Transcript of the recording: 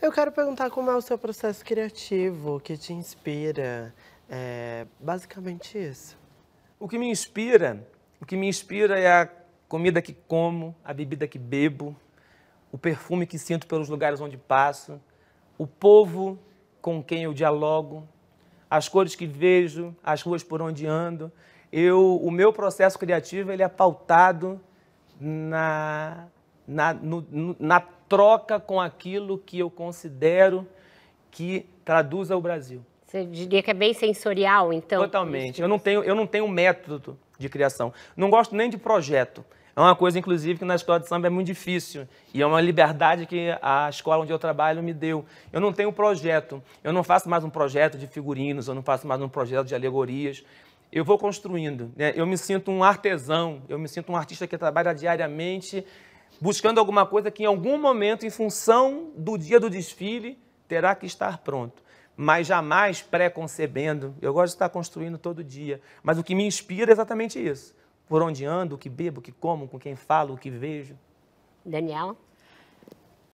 Eu quero perguntar como é o seu processo criativo, o que te inspira, é basicamente isso. O que me inspira, o que me inspira é a comida que como, a bebida que bebo, o perfume que sinto pelos lugares onde passo, o povo com quem eu dialogo, as cores que vejo, as ruas por onde ando. Eu, o meu processo criativo ele é pautado na na, no, na troca com aquilo que eu considero que traduz ao Brasil. Você diria que é bem sensorial, então? Totalmente. Eu não tipo tenho, eu não tenho método de criação. Não gosto nem de projeto. É uma coisa, inclusive, que na escola de samba é muito difícil. E é uma liberdade que a escola onde eu trabalho me deu. Eu não tenho projeto. Eu não faço mais um projeto de figurinos, eu não faço mais um projeto de alegorias. Eu vou construindo. Né? Eu me sinto um artesão, eu me sinto um artista que trabalha diariamente buscando alguma coisa que em algum momento, em função do dia do desfile, terá que estar pronto. Mas jamais pré-concebendo. Eu gosto de estar construindo todo dia. Mas o que me inspira é exatamente isso. Por onde ando, o que bebo, o que como, com quem falo, o que vejo. Daniela?